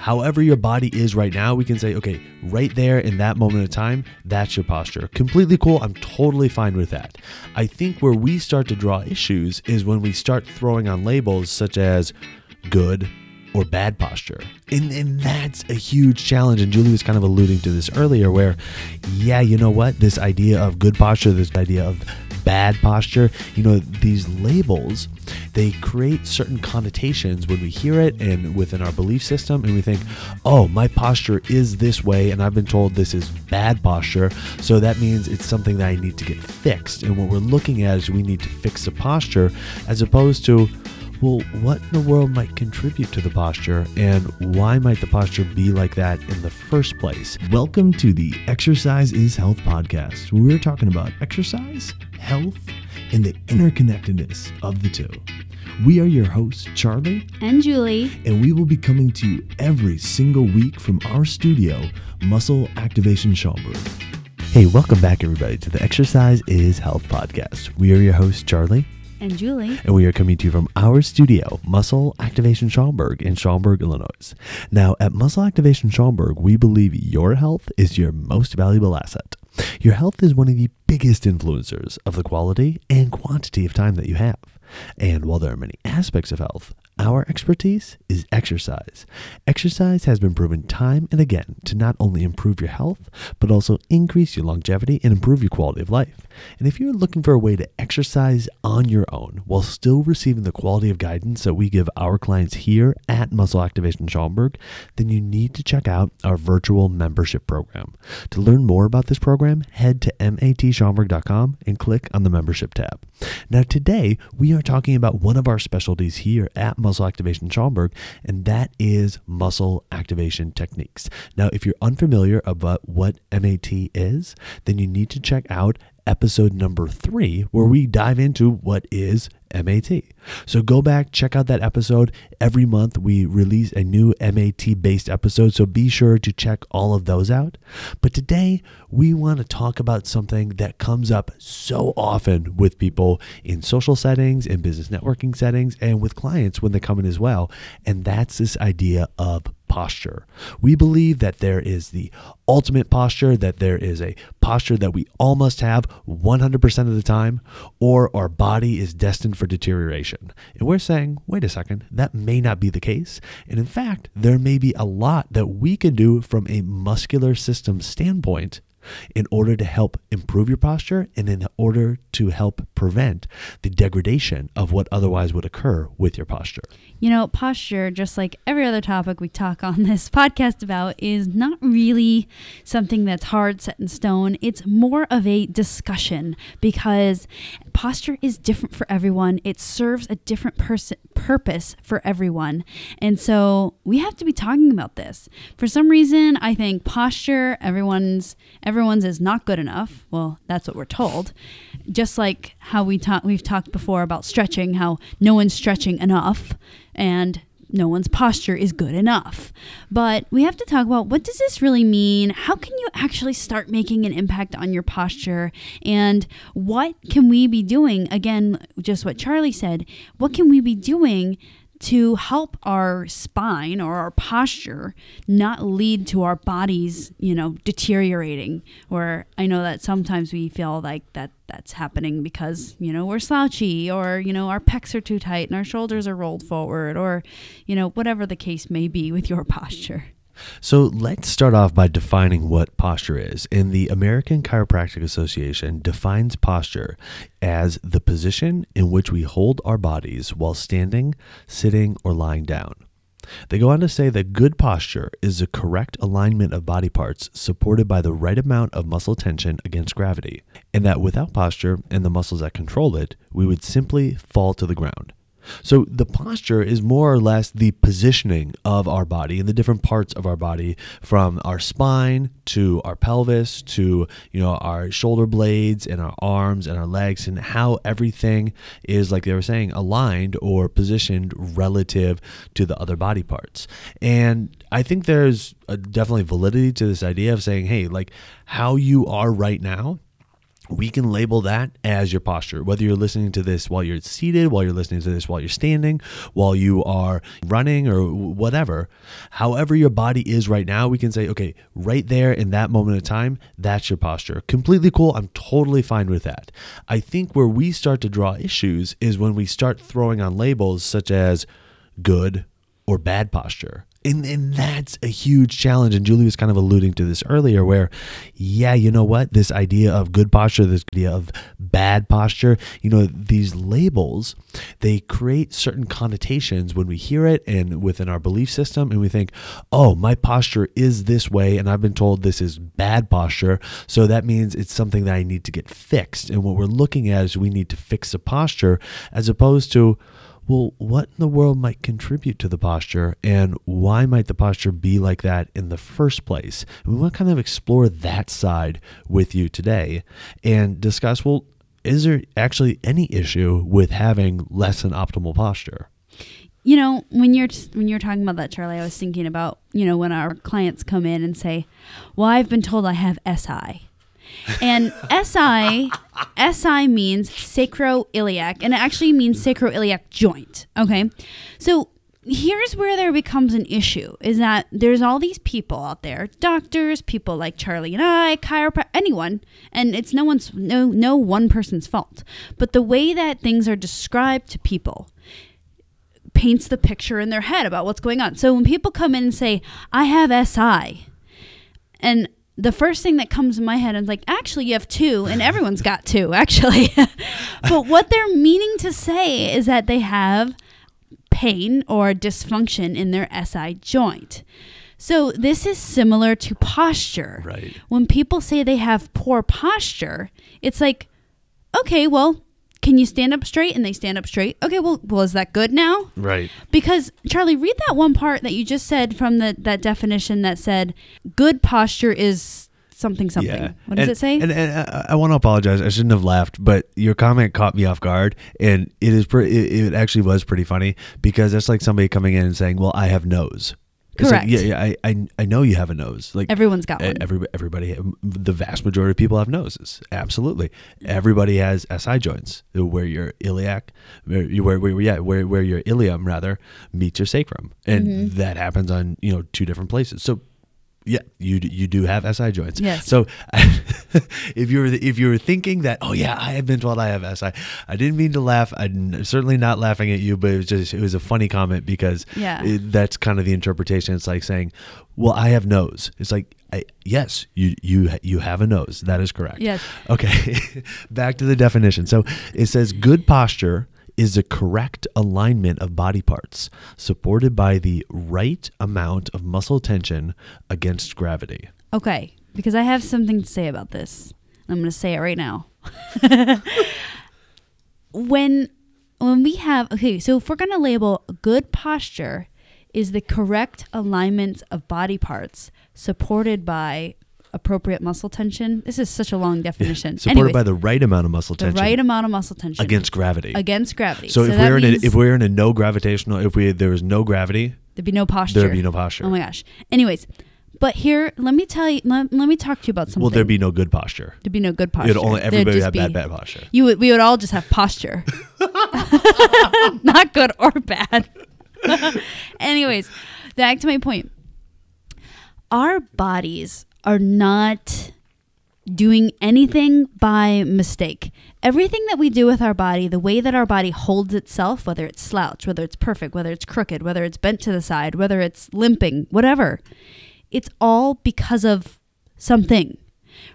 however your body is right now, we can say, okay, right there in that moment of time, that's your posture. Completely cool. I'm totally fine with that. I think where we start to draw issues is when we start throwing on labels such as good or bad posture. And, and that's a huge challenge. And Julie was kind of alluding to this earlier, where, yeah, you know what? This idea of good posture, this idea of bad posture. You know, these labels, they create certain connotations when we hear it and within our belief system, and we think, oh, my posture is this way, and I've been told this is bad posture. So that means it's something that I need to get fixed. And what we're looking at is we need to fix the posture as opposed to, well, what in the world might contribute to the posture and why might the posture be like that in the first place? Welcome to the Exercise is Health podcast, we're talking about exercise, health, and the interconnectedness of the two. We are your hosts, Charlie and Julie, and we will be coming to you every single week from our studio, Muscle Activation Schaumburg. Hey, welcome back, everybody, to the Exercise is Health podcast. We are your hosts, Charlie and Julie. And we are coming to you from our studio, Muscle Activation Schaumburg in Schaumburg, Illinois. Now, at Muscle Activation Schaumburg, we believe your health is your most valuable asset. Your health is one of the biggest influencers of the quality and quantity of time that you have. And while there are many aspects of health, our expertise is exercise. Exercise has been proven time and again to not only improve your health, but also increase your longevity and improve your quality of life. And if you're looking for a way to exercise on your own while still receiving the quality of guidance that we give our clients here at Muscle Activation Schaumburg, then you need to check out our virtual membership program. To learn more about this program, head to matschaumburg.com and click on the membership tab. Now, today we are talking about one of our specialties here at Muscle muscle activation Schomberg, and that is muscle activation techniques. Now, if you're unfamiliar about what MAT is, then you need to check out episode number three, where we dive into what is MAT. So go back, check out that episode. Every month we release a new MAT based episode, so be sure to check all of those out. But today we want to talk about something that comes up so often with people in social settings, in business networking settings, and with clients when they come in as well. And that's this idea of posture. We believe that there is the ultimate posture, that there is a posture that we all must have 100% of the time, or our body is destined for deterioration. And we're saying, wait a second, that may not be the case. And in fact, there may be a lot that we can do from a muscular system standpoint in order to help improve your posture and in order to help prevent the degradation of what otherwise would occur with your posture. You know, posture, just like every other topic we talk on this podcast about, is not really something that's hard set in stone. It's more of a discussion because posture is different for everyone. It serves a different person purpose for everyone. And so we have to be talking about this. For some reason, I think posture, everyone's everyone everyone's is not good enough. Well, that's what we're told. Just like how we ta- we've talked before about stretching, how no one's stretching enough and no one's posture is good enough. But we have to talk about what does this really mean? How can you actually start making an impact on your posture? And what can we be doing? Again, just what Charlie said, what can we be doing to help our spine or our posture not lead to our bodies, you know, deteriorating. Or I know that sometimes we feel like that that's happening because, you know, we're slouchy or, you know, our pecs are too tight and our shoulders are rolled forward or, you know, whatever the case may be with your posture. So let's start off by defining what posture is. And the American Chiropractic Association defines posture as the position in which we hold our bodies while standing, sitting, or lying down. They go on to say that good posture is the correct alignment of body parts supported by the right amount of muscle tension against gravity, and that without posture and the muscles that control it, we would simply fall to the ground. So the posture is more or less the positioning of our body and the different parts of our body from our spine to our pelvis to you know our shoulder blades and our arms and our legs and how everything is like they were saying aligned or positioned relative to the other body parts. And I think there's definitely validity to this idea of saying hey like how you are right now we can label that as your posture. Whether you're listening to this while you're seated, while you're listening to this while you're standing, while you are running or whatever, however your body is right now, we can say, okay, right there in that moment of time, that's your posture. Completely cool. I'm totally fine with that. I think where we start to draw issues is when we start throwing on labels such as good or bad posture. And, and that's a huge challenge. And Julie was kind of alluding to this earlier, where, yeah, you know what? This idea of good posture, this idea of bad posture, you know, these labels, they create certain connotations when we hear it and within our belief system. And we think, oh, my posture is this way. And I've been told this is bad posture. So that means it's something that I need to get fixed. And what we're looking at is we need to fix a posture as opposed to, well, what in the world might contribute to the posture and why might the posture be like that in the first place? And we want to kind of explore that side with you today and discuss well, is there actually any issue with having less than optimal posture? You know, when you're when you're talking about that, Charlie, I was thinking about you know when our clients come in and say, "Well, I've been told I have SI," And SI SI means sacroiliac and it actually means sacroiliac joint, okay? So here's where there becomes an issue is that there's all these people out there doctors people like charlie and i chiropractor anyone and it's no one's no no one person's fault but the way that things are described to people paints the picture in their head about what's going on so when people come in and say i have si and the first thing that comes in my head is like, actually, you have two, and everyone's got two, actually. but what they're meaning to say is that they have pain or dysfunction in their SI joint. So this is similar to posture. Right. When people say they have poor posture, it's like, okay, well, can you stand up straight? And they stand up straight. Okay, well, well, is that good now? Right. Because Charlie, read that one part that you just said from the that definition that said good posture is something something. Yeah. What does and, it say? And, and uh, I, I, want to apologize. I shouldn't have laughed, but your comment caught me off guard, and it is it, it, actually was pretty funny because that's like somebody coming in and saying, "Well, I have nose," Correct. Like, yeah, yeah. I, I, I know you have a nose. Like everyone's got one. Every, everybody, the vast majority of people have noses. Absolutely. Everybody has SI joints where your iliac, where, where, where yeah, where, where your ilium rather meets your sacrum, and mm-hmm. that happens on you know two different places. So yeah, you you do have SI joints. Yes. So if you are if you are thinking that oh yeah I have been told I have SI, I didn't mean to laugh. I'm certainly not laughing at you, but it was just it was a funny comment because yeah. It, that's kind of the interpretation. It's like saying, well I have nose. It's like I, yes, you you you have a nose. That is correct. Yes. Okay. Back to the definition. So it says good posture is a correct alignment of body parts, supported by the right amount of muscle tension against gravity. Okay, because I have something to say about this. I'm going to say it right now. when when we have okay, so if we're going to label good posture is the correct alignment of body parts supported by appropriate muscle tension. This is such a long definition. Supported Anyways, by the right amount of muscle tension. The right amount of muscle tension against gravity. Against gravity. So, so if we're in a, if we're in a no gravitational if we there was no gravity, there'd be no posture. There'd be no posture. Oh my gosh. Anyways, but here, let me tell you. Let, let me talk to you about something. Well, there'd be no good posture. There'd be no good posture. only everybody would have be, bad, bad posture. You would. We would all just have posture, not good or bad. Anyways, back to my point. Our bodies are not doing anything by mistake. Everything that we do with our body, the way that our body holds itself, whether it's slouched, whether it's perfect, whether it's crooked, whether it's bent to the side, whether it's limping, whatever, it's all because of something,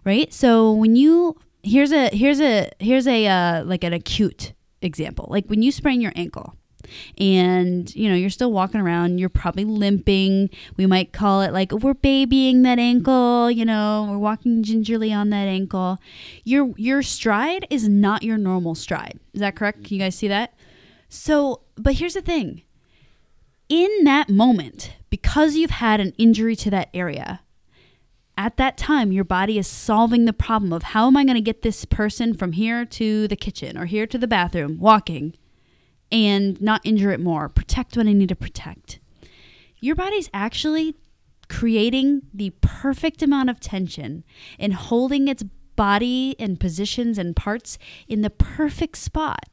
right? So when you here's a here's a here's a uh, like an acute example, like when you sprain your ankle, and you know you're still walking around you're probably limping we might call it like we're babying that ankle you know we're walking gingerly on that ankle your your stride is not your normal stride is that correct can you guys see that so but here's the thing in that moment because you've had an injury to that area at that time, your body is solving the problem of how am I going to get this person from here to the kitchen or here to the bathroom walking and not injure it more. Protect what I need to protect. Your body's actually creating the perfect amount of tension and holding its body and positions and parts in the perfect spot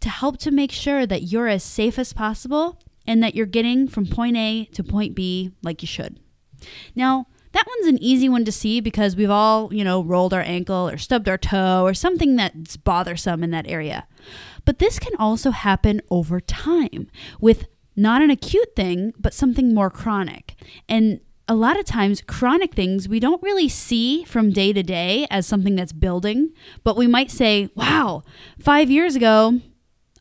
to help to make sure that you're as safe as possible and that you're getting from point A to point B like you should. Now, that one's an easy one to see because we've all, you know, rolled our ankle or stubbed our toe or something that's bothersome in that area. But this can also happen over time with not an acute thing, but something more chronic. And a lot of times, chronic things we don't really see from day to day as something that's building, but we might say, wow, five years ago,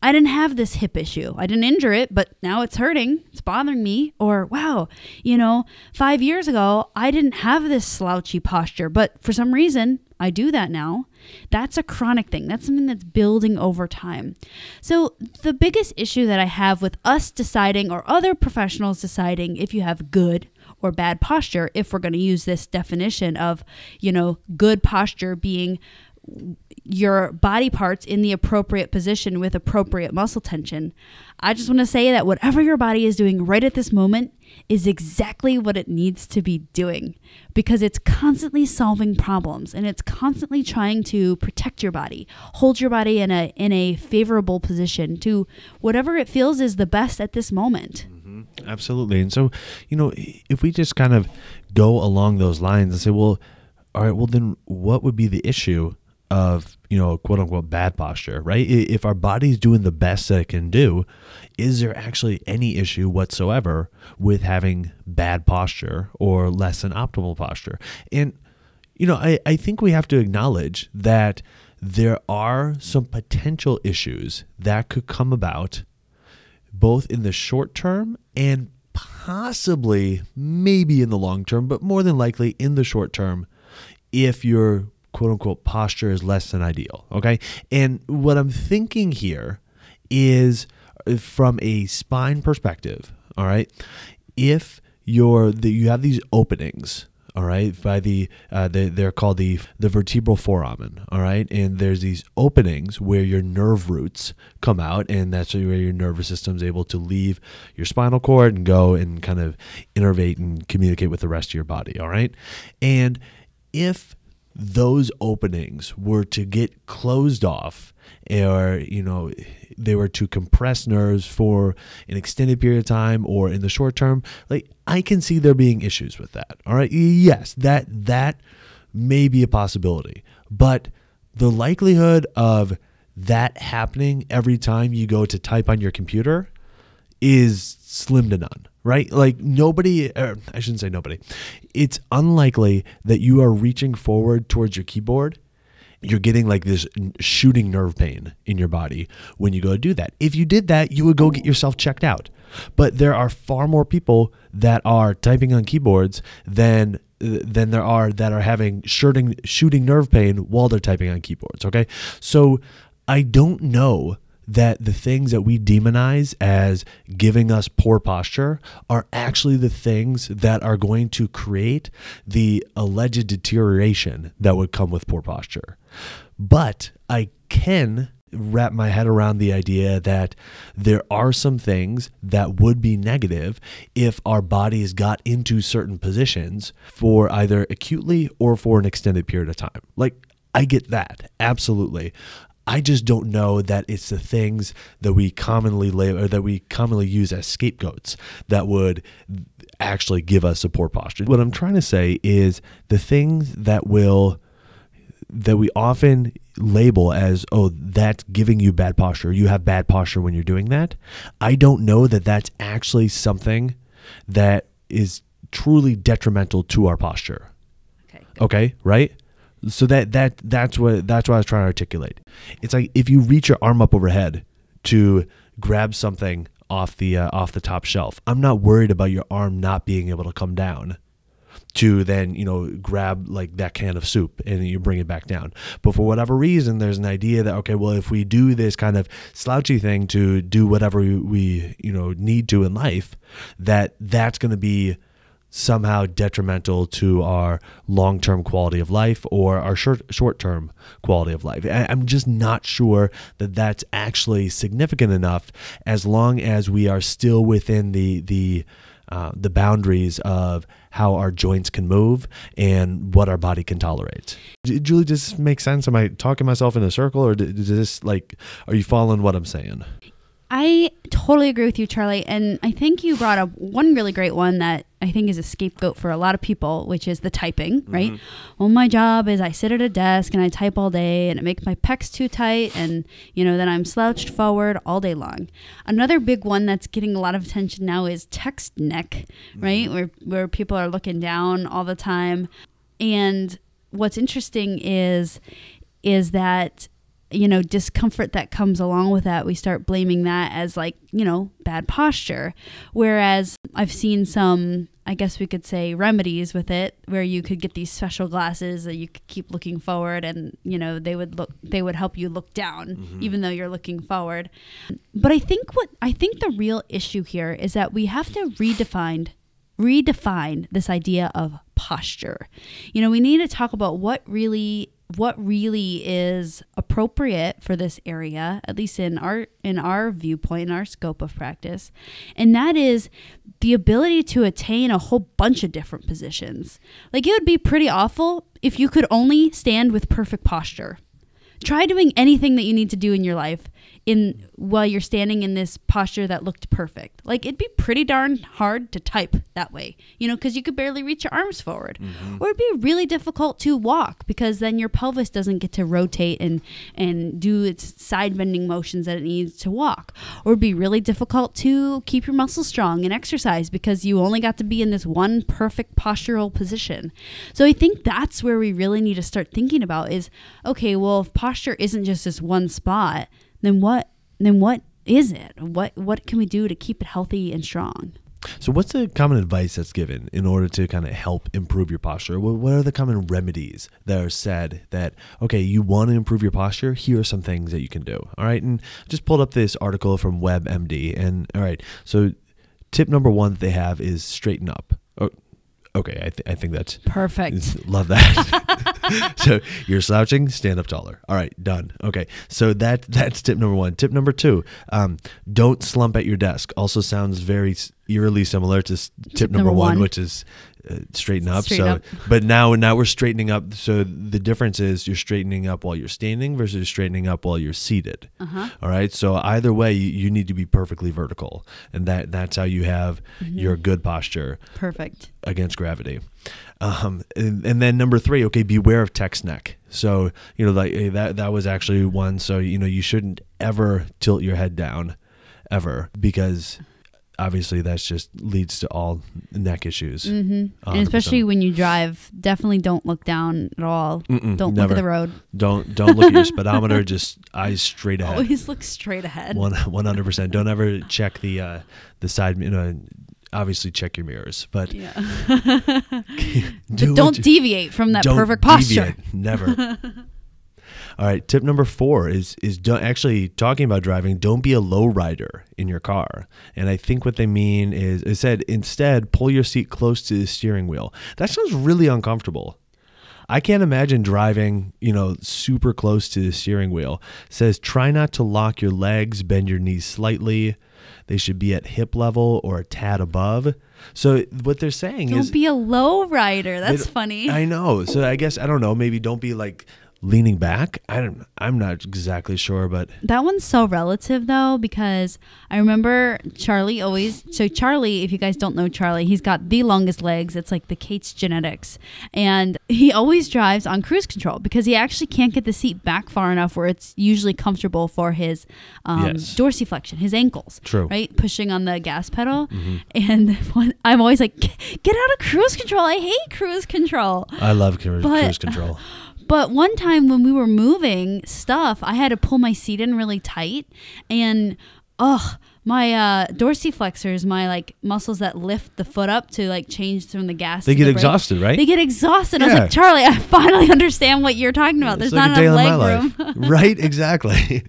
I didn't have this hip issue. I didn't injure it, but now it's hurting. It's bothering me. Or, wow, you know, five years ago, I didn't have this slouchy posture, but for some reason, I do that now. That's a chronic thing. That's something that's building over time. So, the biggest issue that I have with us deciding or other professionals deciding if you have good or bad posture, if we're going to use this definition of, you know, good posture being your body parts in the appropriate position with appropriate muscle tension. I just want to say that whatever your body is doing right at this moment is exactly what it needs to be doing because it's constantly solving problems and it's constantly trying to protect your body, hold your body in a in a favorable position to whatever it feels is the best at this moment. Mm -hmm. Absolutely. And so, you know, if we just kind of go along those lines and say, well, all right, well then what would be the issue of you know quote unquote bad posture right if our body's doing the best that it can do is there actually any issue whatsoever with having bad posture or less than optimal posture and you know i, I think we have to acknowledge that there are some potential issues that could come about both in the short term and possibly maybe in the long term but more than likely in the short term if you're quote unquote posture is less than ideal. Okay. And what I'm thinking here is uh, from a spine perspective. All right. If you're the, you have these openings all right by the uh, they, they're called the the vertebral foramen all right and there's these openings where your nerve roots come out and that's where your nervous system's able to leave your spinal cord and go and kind of innervate and communicate with the rest of your body all right and if those openings were to get closed off or you know they were to compress nerves for an extended period of time or in the short term like i can see there being issues with that all right yes that that may be a possibility but the likelihood of that happening every time you go to type on your computer is slim to none, right? Like nobody, er, I shouldn't say nobody. It's unlikely that you are reaching forward towards your keyboard. You're getting like this shooting nerve pain in your body when you go do that. If you did that, you would go get yourself checked out. But there are far more people that are typing on keyboards than than there are that are having shooting shooting nerve pain while they're typing on keyboards. Okay, so I don't know that the things that we demonize as giving us poor posture are actually the things that are going to create the alleged deterioration that would come with poor posture. But I can wrap my head around the idea that there are some things that would be negative if our bodies got into certain positions for either acutely or for an extended period of time. Like, I get that, absolutely. I just don't know that it's the things that we commonly label or that we commonly use as scapegoats that would actually give us a poor posture. What I'm trying to say is the things that will that we often label as oh that's giving you bad posture you have bad posture when you're doing that i don't know that that's actually something that is truly detrimental to our posture okay good. okay right so that that that's what that's what I was trying to articulate. It's like if you reach your arm up overhead to grab something off the uh, off the top shelf, I'm not worried about your arm not being able to come down to then you know grab like that can of soup and you bring it back down but for whatever reason there's an idea that okay well if we do this kind of slouchy thing to do whatever we you know need to in life that that's going to be somehow detrimental to our long term quality of life or our short term quality of life. I'm just not sure that that's actually significant enough as long as we are still within the, the, uh, the boundaries of how our joints can move and what our body can tolerate. Julie, does this make sense? Am I talking myself in a circle or does this like, are you following what I'm saying? I totally agree with you, Charlie. And I think you brought up one really great one that I think is a scapegoat for a lot of people, which is the typing, mm-hmm. right? Mm-hmm. Well, my job is I sit at a desk and I type all day and it makes my pecs too tight and, you know, then I'm slouched forward all day long. Another big one that's getting a lot of attention now is text neck, mm-hmm. right? Mm-hmm. Where where people are looking down all the time. And what's interesting is is that you know, discomfort that comes along with that, we start blaming that as like, you know, bad posture. Whereas I've seen some, I guess we could say, remedies with it where you could get these special glasses that you could keep looking forward and, you know, they would look, they would help you look down mm -hmm. even though you're looking forward. But I think what, I think the real issue here is that we have to redefine redefine this idea of posture. You know, we need to talk about what really what really is appropriate for this area at least in our in our viewpoint in our scope of practice and that is the ability to attain a whole bunch of different positions like it would be pretty awful if you could only stand with perfect posture try doing anything that you need to do in your life in while you're standing in this posture that looked perfect. Like it'd be pretty darn hard to type that way, you know, because you could barely reach your arms forward, mm-hmm. or it'd be really difficult to walk because then your pelvis doesn't get to rotate and and do its side bending motions that it needs to walk, or it'd be really difficult to keep your muscles strong and exercise because you only got to be in this one perfect postural position. So I think that's where we really need to start thinking about is okay, well, if posture isn't just this one spot then what then what is it? What what can we do to keep it healthy and strong? So, what's the common advice that's given in order to kind of help improve your posture? What are the common remedies that are said that, okay, you want to improve your posture? Here are some things that you can do. All right. And just pulled up this article from WebMD. And all right. So, tip number one that they have is straighten up. Okay, I, th- I think that's perfect. Love that. so you're slouching, stand up taller. All right, done. Okay, so that that's tip number one. Tip number two: um, don't slump at your desk. Also sounds very eerily similar to tip, number, number one, one, which is uh, straighten up. so, up. but now now we're straightening up. So the difference is you're straightening up while you're standing versus straightening up while you're seated. Uh -huh. All right. So either way, you, you, need to be perfectly vertical, and that that's how you have mm -hmm. your good posture. Perfect against gravity. Um, and, and, then number three, okay, beware of text neck. So you know, like that that was actually one. So you know, you shouldn't ever tilt your head down, ever, because obviously that's just leads to all neck issues. Mm-hmm. And um, especially when you drive, definitely don't look down at all. Mm-mm, don't never. look at the road. Don't don't look at your speedometer. Just eyes straight ahead. Always look straight ahead. One one hundred percent. Don't ever check the uh, the side. You know, obviously check your mirrors, but, yeah. do but don't you, deviate from that perfect posture. Deviate, never. All right, tip number four is is actually talking about driving. Don't be a low rider in your car. And I think what they mean is it said instead pull your seat close to the steering wheel. That sounds really uncomfortable. I can't imagine driving, you know, super close to the steering wheel. It says try not to lock your legs, bend your knees slightly. They should be at hip level or a tad above. So what they're saying don't is don't be a low rider. That's funny. I know. So I guess I don't know. Maybe don't be like leaning back. I don't, I'm not exactly sure, but that one's so relative though because I remember Charlie always. So Charlie, if you guys don't know Charlie, he's got the longest legs. It's like the Kate's genetics, and he always drives on cruise control because he actually can't get the seat back far enough where it's usually comfortable for his um, yes. dorsiflexion, his ankles. True. Right, pushing on the gas pedal, mm-hmm. and when, I'm always like, get out of cruise control. I hate cruise control. I love but, cruise control. But one time when we were moving stuff, I had to pull my seat in really tight, and ugh, my uh, dorsiflexors, my like muscles that lift the foot up to like change from the gas. They get the exhausted, right? They get exhausted. Yeah. I was like, Charlie, I finally understand what you're talking about. There's like not enough leg room. right? Exactly.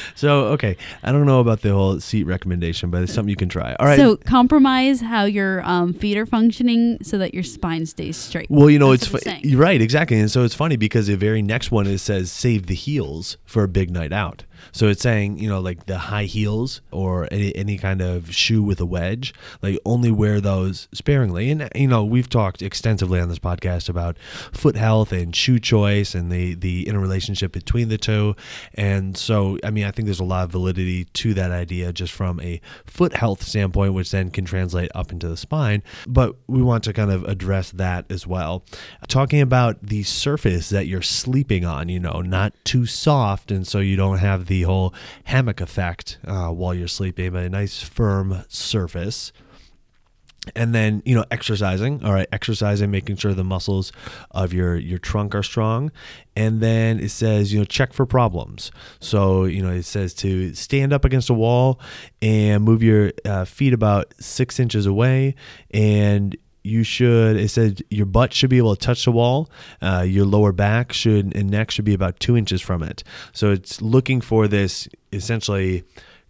so okay, I don't know about the whole seat recommendation, but it's something you can try. All right. So compromise how your um, feet are functioning so that your spine stays straight. Well, you know, That's it's fu- right, exactly, and so it's funny because the very next one it says save the heels for a big night out. So it's saying, you know, like the high heels or any, any kind of shoe with a wedge, like only wear those sparingly. And, you know, we've talked extensively on this podcast about foot health and shoe choice and the, the interrelationship between the two. And so, I mean, I think there's a lot of validity to that idea just from a foot health standpoint, which then can translate up into the spine. But we want to kind of address that as well. Talking about the surface that you're sleeping on, you know, not too soft. And so you don't have the the whole hammock effect uh, while you're sleeping, but a nice firm surface and then you know exercising all right exercising making sure the muscles of your your trunk are strong and then it says you know check for problems so you know it says to stand up against a wall and move your uh, feet about six inches away and you should it said your butt should be able to touch the wall uh, your lower back should and neck should be about two inches from it so it's looking for this essentially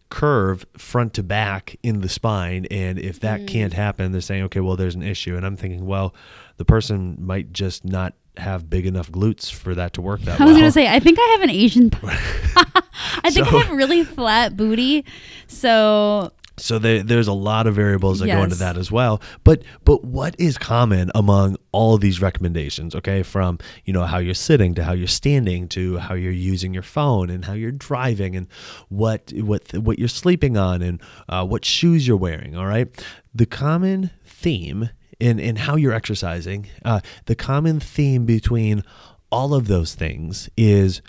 curve front to back in the spine and if that mm. can't happen they're saying okay well there's an issue and i'm thinking well the person might just not have big enough glutes for that to work that I was well. gonna say, I think I have an Asian. I think so, I have really flat booty, so so there's a lot of variables that yes. go into that as well. But but what is common among all these recommendations? Okay, from you know how you're sitting to how you're standing to how you're using your phone and how you're driving and what what what you're sleeping on and uh, what shoes you're wearing. All right, the common theme in in how you're exercising, uh, the common theme between all of those things is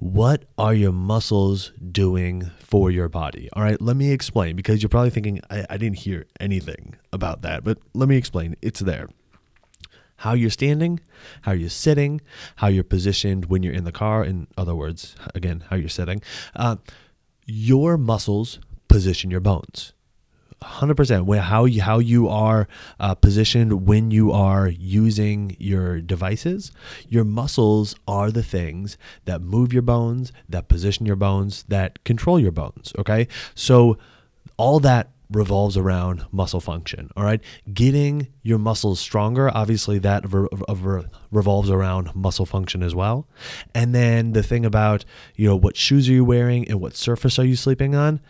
what are your muscles doing for your body. All right, let me explain because you're probably thinking, I, I didn't hear anything about that, but let me explain. It's there how you're standing, how you're sitting, how you're positioned when you're in the car. In other words, again, how you're sitting. Uh, your muscles position your bones. 100% how you, how you are uh, positioned when you are using your devices your muscles are the things that move your bones that position your bones that control your bones okay so all that revolves around muscle function all right getting your muscles stronger. Obviously, that revolves around muscle function as well. And then the thing about, you know, what shoes are you wearing and what surface are you sleeping on,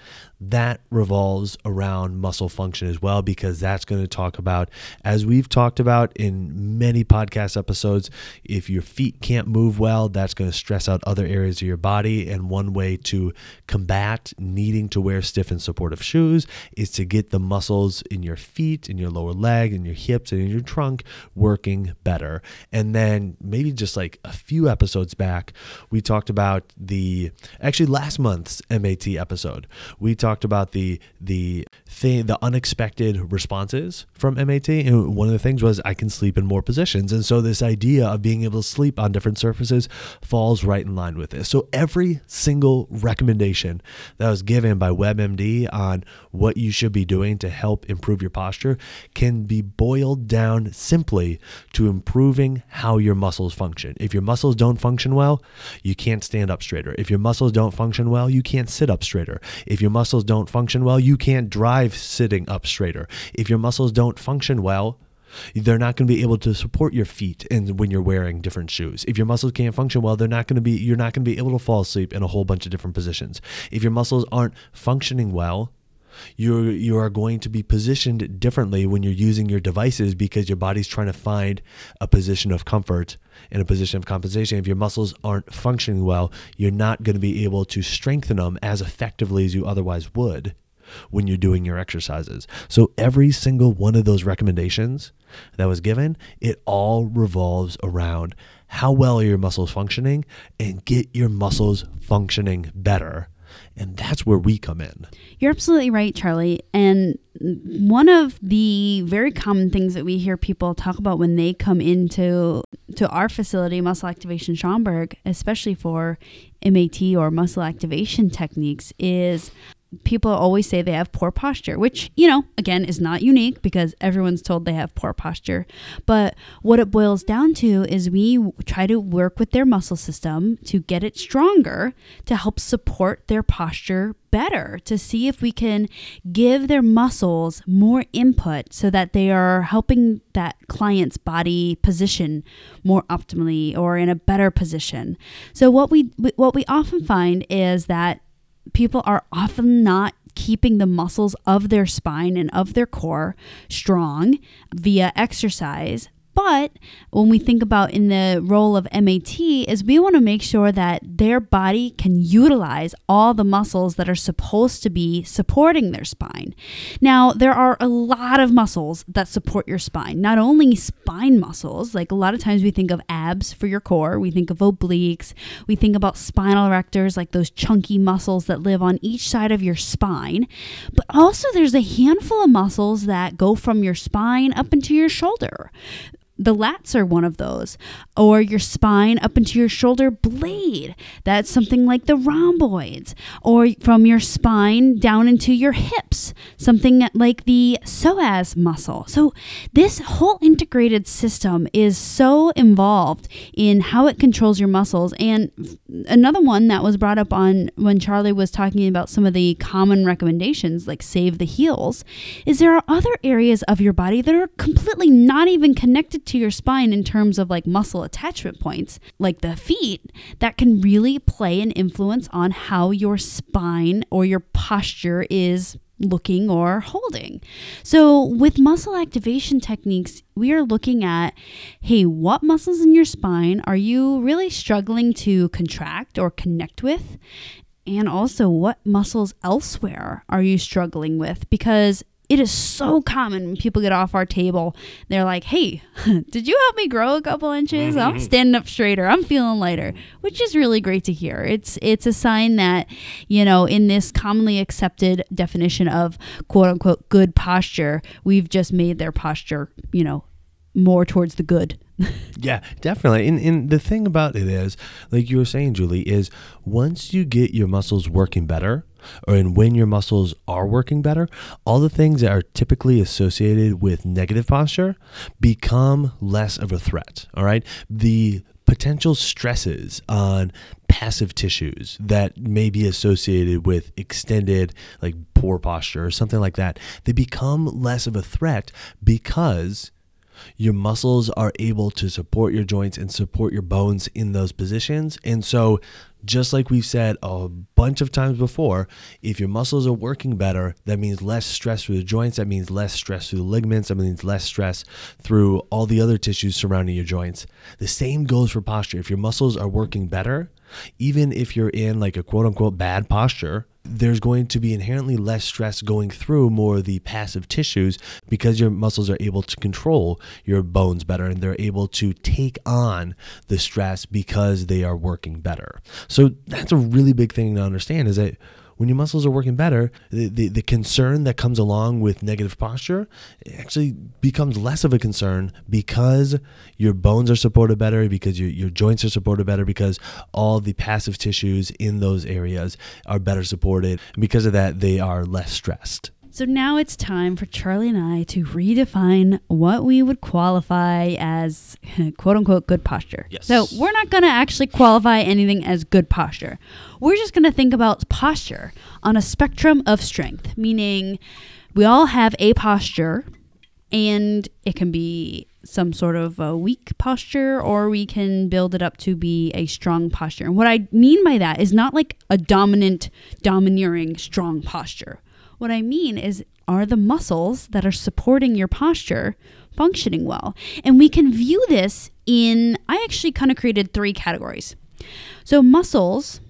that revolves around muscle function as well, because that's going to talk about, as we've talked about in many podcast episodes, if your feet can't move well, that's going to stress out other areas of your body. And one way to combat needing to wear stiff and supportive shoes is to get the muscles in your feet, in your lower leg, in your hips and in your trunk working better. And then maybe just like a few episodes back, we talked about the actually last month's MAT episode. We talked about the the thing the unexpected responses from MAT. And one of the things was I can sleep in more positions. And so this idea of being able to sleep on different surfaces falls right in line with this. So every single recommendation that was given by WebMD on what you should be doing to help improve your posture can be boiled boiled down simply to improving how your muscles function. If your muscles don't function well, you can't stand up straighter. If your muscles don't function well, you can't sit up straighter. If your muscles don't function well, you can't drive sitting up straighter. If your muscles don't function well, they're not going to be able to support your feet and when you're wearing different shoes if your muscles can't function well they're not going to be you're not going to be able to fall asleep in a whole bunch of different positions if your muscles aren't functioning well you're you are going to be positioned differently when you're using your devices because your body's trying to find a position of comfort and a position of compensation. If your muscles aren't functioning well, you're not going to be able to strengthen them as effectively as you otherwise would when you're doing your exercises. So every single one of those recommendations that was given, it all revolves around how well are your muscles functioning and get your muscles functioning better and that's where we come in. You're absolutely right, Charlie. And one of the very common things that we hear people talk about when they come into to our facility, Muscle Activation Schomberg, especially for MAT or muscle activation techniques, is people always say they have poor posture, which, you know, again, is not unique because everyone's told they have poor posture. But what it boils down to is we try to work with their muscle system to get it stronger to help support their posture better, to see if we can give their muscles more input so that they are helping that client's body position more optimally or in a better position. So what we what we often find is that people are often not keeping the muscles of their spine and of their core strong via exercise but when we think about in the role of MAT is we want to make sure that their body can utilize all the muscles that are supposed to be supporting their spine. Now, there are a lot of muscles that support your spine. Not only spine muscles, like a lot of times we think of abs for your core, we think of obliques, we think about spinal erectors, like those chunky muscles that live on each side of your spine, but also there's a handful of muscles that go from your spine up into your shoulder the lats are one of those, or your spine up into your shoulder blade. That's something like the rhomboids, or from your spine down into your hips, something like the psoas muscle. So, this whole integrated system is so involved in how it controls your muscles. And another one that was brought up on when Charlie was talking about some of the common recommendations, like save the heels, is there are other areas of your body that are completely not even connected to your spine in terms of like muscle attachment points, like the feet, that can really play an influence on how your spine or your posture is looking or holding. So, with muscle activation techniques, we are looking at hey, what muscles in your spine are you really struggling to contract or connect with? And also, what muscles elsewhere are you struggling with? Because it is so common when people get off our table. They're like, hey, did you help me grow a couple inches? Mm-hmm. I'm standing up straighter. I'm feeling lighter, which is really great to hear. It's, it's a sign that, you know, in this commonly accepted definition of quote unquote good posture, we've just made their posture, you know, more towards the good. yeah, definitely. And, and the thing about it is, like you were saying, Julie, is once you get your muscles working better, or in when your muscles are working better, all the things that are typically associated with negative posture become less of a threat. All right. The potential stresses on passive tissues that may be associated with extended like poor posture or something like that they become less of a threat because your muscles are able to support your joints and support your bones in those positions and so just like we've said a bunch of times before, if your muscles are working better, that means less stress through the joints, that means less stress through the ligaments, that means less stress through all the other tissues surrounding your joints. The same goes for posture. If your muscles are working better, even if you're in like a quote unquote bad posture, there's going to be inherently less stress going through more of the passive tissues because your muscles are able to control your bones better and they're able to take on the stress because they are working better. So that's a really big thing to understand is that when your muscles are working better, the, the, the, concern that comes along with negative posture actually becomes less of a concern because your bones are supported better, because your, your joints are supported better, because all the passive tissues in those areas are better supported. because of that, they are less stressed. So now it's time for Charlie and I to redefine what we would qualify as quote unquote good posture. Yes. So we're not going to actually qualify anything as good posture. We're just going to think about posture on a spectrum of strength, meaning we all have a posture and it can be some sort of a weak posture or we can build it up to be a strong posture. And what I mean by that is not like a dominant, domineering, strong posture what I mean is, are the muscles that are supporting your posture functioning well? And we can view this in, I actually kind of created three categories. So, muscles,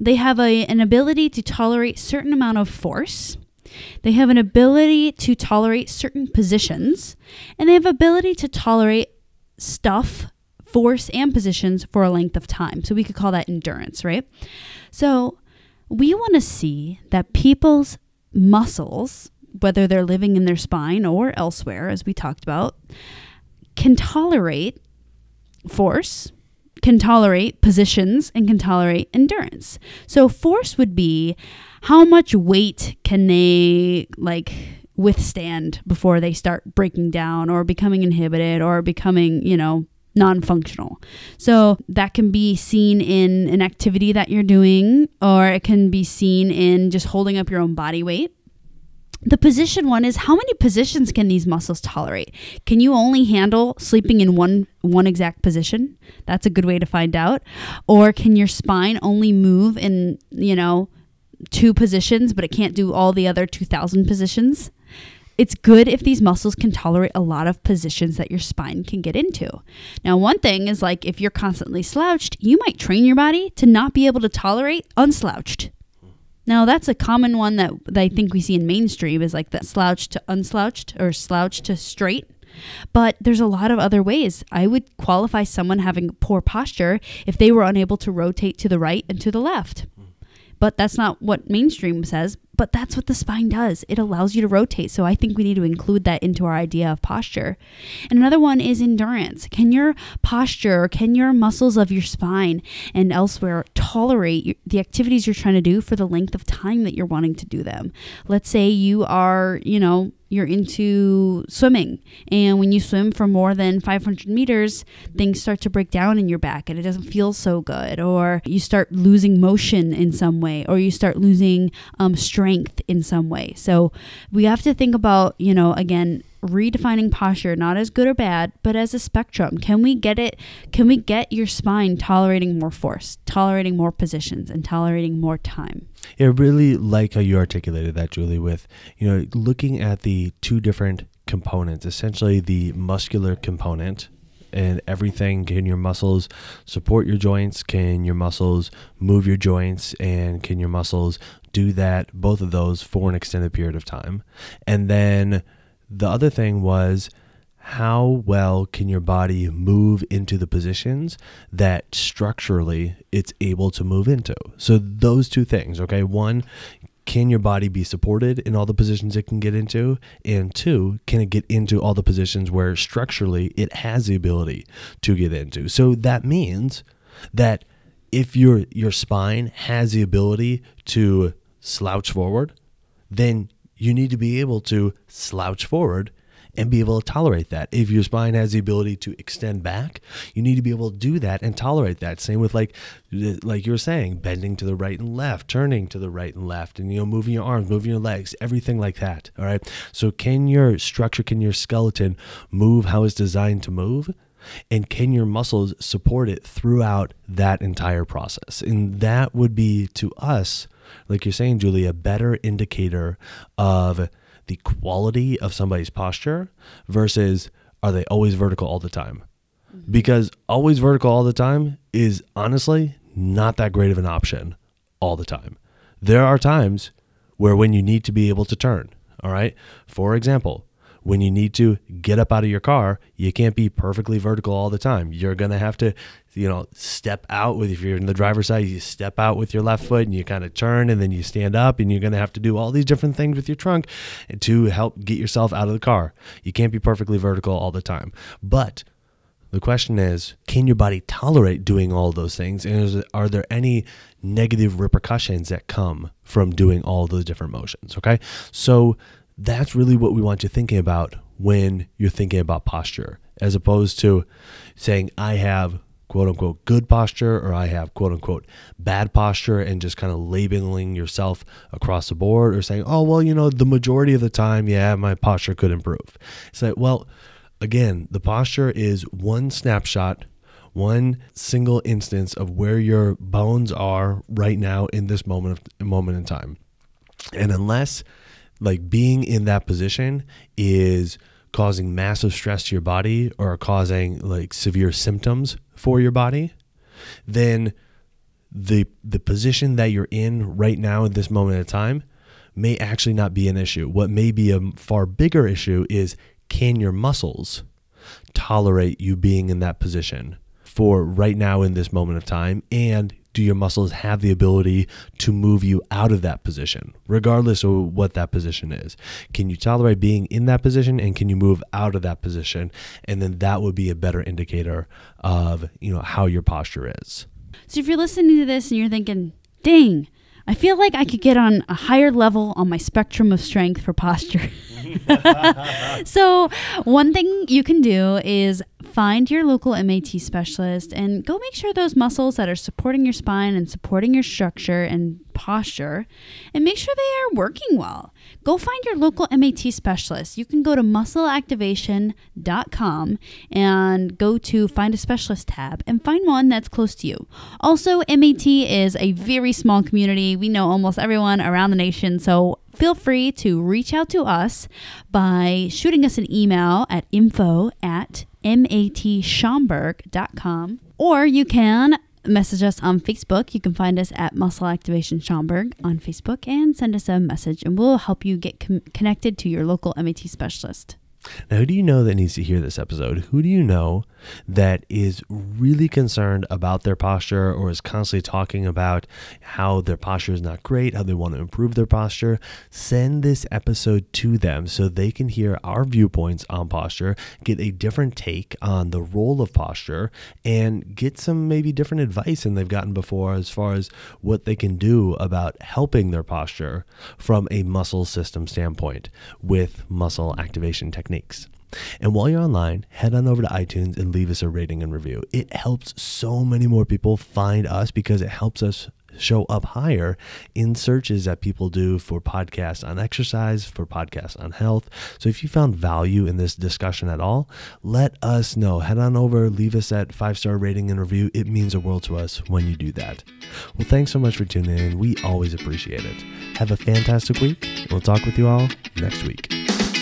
they have a, an ability to tolerate certain amount of force. They have an ability to tolerate certain positions, and they have ability to tolerate stuff, force, and positions for a length of time. So we could call that endurance, right? So we want to see that people's muscles, whether they're living in their spine or elsewhere, as we talked about, can tolerate force, can tolerate positions, and can tolerate endurance. So, force would be how much weight can they like withstand before they start breaking down or becoming inhibited or becoming, you know, non functional. So that can be seen in an activity that you're doing, or it can be seen in just holding up your own body weight. The position one is how many positions can these muscles tolerate? Can you only handle sleeping in one one exact position? That's a good way to find out. Or can your spine only move in, you know, two positions, but it can't do all the other 2000 positions? It's good if these muscles can tolerate a lot of positions that your spine can get into. Now, one thing is like if you're constantly slouched, you might train your body to not be able to tolerate unslouched. Now, that's a common one that, that I think we see in mainstream is like that slouched to unslouched or slouched to straight. But there's a lot of other ways. I would qualify someone having poor posture if they were unable to rotate to the right and to the left. But that's not what mainstream says. But that's what the spine does. It allows you to rotate. So I think we need to include that into our idea of posture. And another one is endurance. Can your posture, can your muscles of your spine and elsewhere tolerate the activities you're trying to do for the length of time that you're wanting to do them? Let's say you are, you know, you're into swimming. And when you swim for more than 500 meters, things start to break down in your back and it doesn't feel so good. Or you start losing motion in some way, or you start losing um, strength in some way. So we have to think about, you know, again, redefining posture not as good or bad but as a spectrum can we get it can we get your spine tolerating more force tolerating more positions and tolerating more time yeah I really like how you articulated that julie with you know looking at the two different components essentially the muscular component and everything can your muscles support your joints can your muscles move your joints and can your muscles do that both of those for an extended period of time and then the other thing was how well can your body move into the positions that structurally it's able to move into? So, those two things, okay? One, can your body be supported in all the positions it can get into? And two, can it get into all the positions where structurally it has the ability to get into? So that means that if your your spine has the ability to slouch forward, then you need to be able to slouch forward and be able to tolerate that. If your spine has the ability to extend back, you need to be able to do that and tolerate that. Same with like like you were saying, bending to the right and left, turning to the right and left, and you know, moving your arms, moving your legs, everything like that. All right. So can your structure, can your skeleton move how it's designed to move? And can your muscles support it throughout that entire process? And that would be to us like you're saying, Julie, a better indicator of the quality of somebody's posture versus are they always vertical all the time? Mm-hmm. Because always vertical all the time is honestly not that great of an option all the time. There are times where when you need to be able to turn, all right? For example, when you need to get up out of your car, you can't be perfectly vertical all the time. You're going to have to, you know, step out with, if you're in the driver's side, you step out with your left foot and you kind of turn and then you stand up and you're going to have to do all these different things with your trunk to help get yourself out of the car. You can't be perfectly vertical all the time. But the question is, can your body tolerate doing all those things? And is, are there any negative repercussions that come from doing all those different motions? Okay. So that's really what we want you thinking about when you're thinking about posture, as opposed to saying, I have quote unquote good posture or I have quote unquote bad posture and just kind of labeling yourself across the board or saying, oh, well, you know, the majority of the time, yeah, my posture could improve. It's like, well, again, the posture is one snapshot, one single instance of where your bones are right now in this moment of moment in time. And unless like being in that position is causing massive stress to your body or causing like severe symptoms for your body, then the the position that you're in right now at this moment of time may actually not be an issue. What may be a far bigger issue is can your muscles tolerate you being in that position for right now in this moment of time and do your muscles have the ability to move you out of that position, regardless of what that position is? Can you tolerate being in that position and can you move out of that position? And then that would be a better indicator of, you know, how your posture is. So if you're listening to this and you're thinking, dang, I feel like I could get on a higher level on my spectrum of strength for posture. so, one thing you can do is find your local MAT specialist and go make sure those muscles that are supporting your spine and supporting your structure and posture and make sure they are working well go find your local MAT specialist. You can go to muscleactivation.com and go to find a specialist tab and find one that's close to you. Also, MAT is a very small community. We know almost everyone around the nation, so feel free to reach out to us by shooting us an email at info at matschomburg.com or you can message us on Facebook. You can find us at Muscle Activation Schaumburg on Facebook and send us a message, and we'll help you get connected to your local MAT specialist. Now, who do you know that needs to hear this episode? Who do you know that is really concerned about their posture or is constantly talking about how their posture is not great, how they want to improve their posture? Send this episode to them so they can hear our viewpoints on posture, get a different take on the role of posture, and get some maybe different advice than they've gotten before as far as what they can do about helping their posture from a muscle system standpoint with muscle activation techniques techniques. And while you're online, head on over to iTunes and leave us a rating and review. It helps so many more people find us because it helps us show up higher in searches that people do for podcasts on exercise, for podcasts on health. So if you found value in this discussion at all, let us know. Head on over, leave us that five star rating and review. It means the world to us when you do that. Well, thanks so much for tuning in. We always appreciate it. Have a fantastic week. We'll talk with you all next week.